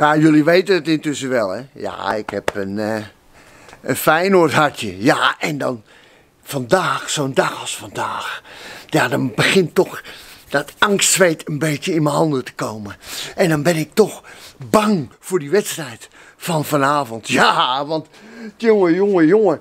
Ja, jullie weten het intussen wel, hè? Ja, ik heb een, uh, een Feyenoord hartje. Ja, en dan vandaag, zo'n dag als vandaag. Ja, dan begint toch dat angstzweet een beetje in mijn handen te komen. En dan ben ik toch bang voor die wedstrijd van vanavond. Ja, want jongen, jongen, jongen.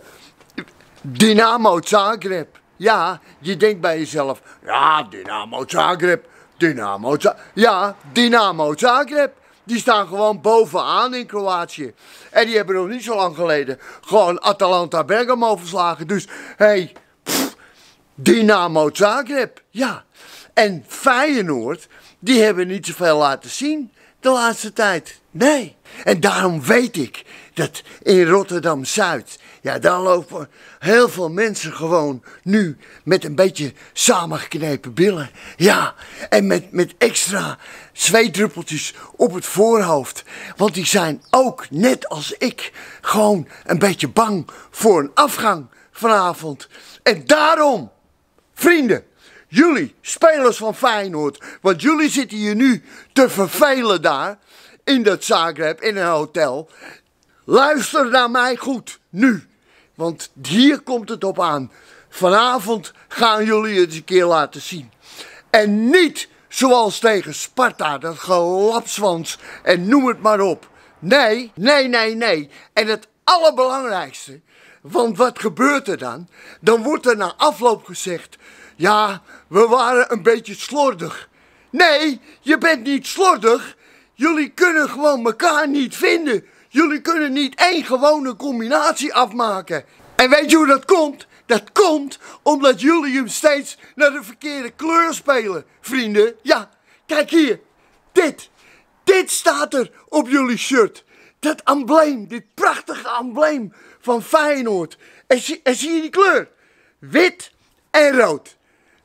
Dynamo Zagreb. Ja, je denkt bij jezelf, ja, Dynamo Zagreb, Dynamo Zagreb. Ja, Dynamo Zagreb. Die staan gewoon bovenaan in Kroatië. En die hebben nog niet zo lang geleden gewoon Atalanta Bergamo verslagen. Dus hé, hey, Dynamo Zagreb. Ja. En Feyenoord, die hebben niet zoveel laten zien de laatste tijd. Nee. En daarom weet ik dat in Rotterdam-Zuid, ja, daar lopen heel veel mensen gewoon nu met een beetje samengeknepen billen. Ja, en met, met extra zweetdruppeltjes op het voorhoofd. Want die zijn ook, net als ik, gewoon een beetje bang voor een afgang vanavond. En daarom, vrienden, Jullie, spelers van Feyenoord. Want jullie zitten hier nu te vervelen daar. In dat Zagreb, in een hotel. Luister naar mij goed, nu. Want hier komt het op aan. Vanavond gaan jullie het een keer laten zien. En niet zoals tegen Sparta, dat gelapswans en noem het maar op. Nee, nee, nee, nee. En het allerbelangrijkste, want wat gebeurt er dan? Dan wordt er na afloop gezegd: ja, we waren een beetje slordig. Nee, je bent niet slordig. Jullie kunnen gewoon elkaar niet vinden. Jullie kunnen niet één gewone combinatie afmaken. En weet je hoe dat komt? Dat komt omdat jullie hem steeds naar de verkeerde kleur spelen, vrienden. Ja, kijk hier. Dit. Dit staat er op jullie shirt dat embleem, dit prachtige embleem van Feyenoord. En, en zie je die kleur? Wit en rood.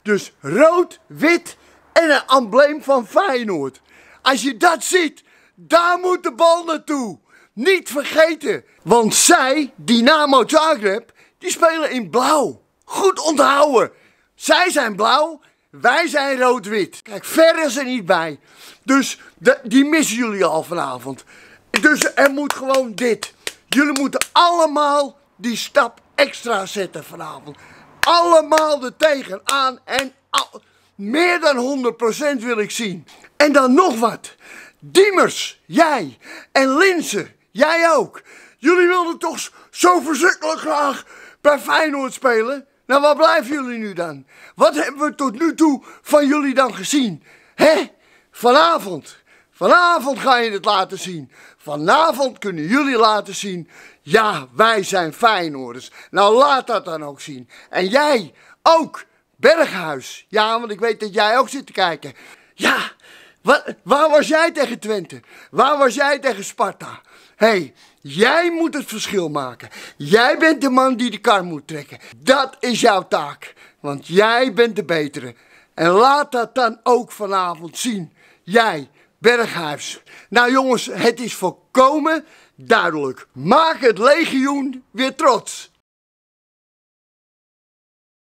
Dus rood, wit en een embleem van Feyenoord. Als je dat ziet, daar moet de bal naartoe. Niet vergeten, want zij, Dynamo Zagreb, die spelen in blauw. Goed onthouden. Zij zijn blauw, wij zijn rood-wit. Kijk, ver is er niet bij. Dus die missen jullie al vanavond. Dus er moet gewoon dit. Jullie moeten allemaal die stap extra zetten vanavond. Allemaal er tegenaan en al, meer dan 100% wil ik zien. En dan nog wat. Diemers, jij en Linsen, jij ook. Jullie wilden toch zo verschrikkelijk graag bij Feyenoord spelen? Nou, waar blijven jullie nu dan? Wat hebben we tot nu toe van jullie dan gezien? Hè? Vanavond. Vanavond ga je het laten zien. Vanavond kunnen jullie laten zien, ja, wij zijn Feyenoorders. Nou, laat dat dan ook zien. En jij ook, Berghuis. Ja, want ik weet dat jij ook zit te kijken. Ja, waar, waar was jij tegen Twente? Waar was jij tegen Sparta? Hé, hey, jij moet het verschil maken. Jij bent de man die de kar moet trekken. Dat is jouw taak. Want jij bent de betere. En laat dat dan ook vanavond zien. Jij. Berghuis. Nou jongens, het is volkomen duidelijk. Maak het legioen weer trots.